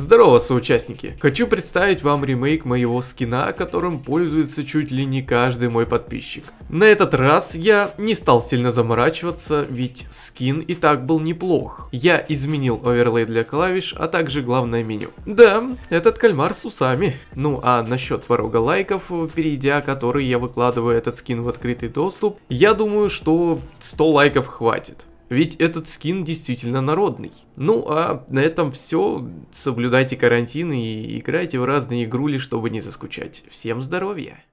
Здорово, соучастники! Хочу представить вам ремейк моего скина, которым пользуется чуть ли не каждый мой подписчик. На этот раз я не стал сильно заморачиваться, ведь скин и так был неплох. Я изменил оверлей для клавиш, а также главное меню. Да, этот кальмар с усами. Ну а насчет порога лайков, перейдя который я выкладываю этот скин в открытый доступ, я думаю, что 100 лайков хватит. Ведь этот скин действительно народный. Ну а на этом все. Соблюдайте карантин и играйте в разные игрули, чтобы не заскучать. Всем здоровья!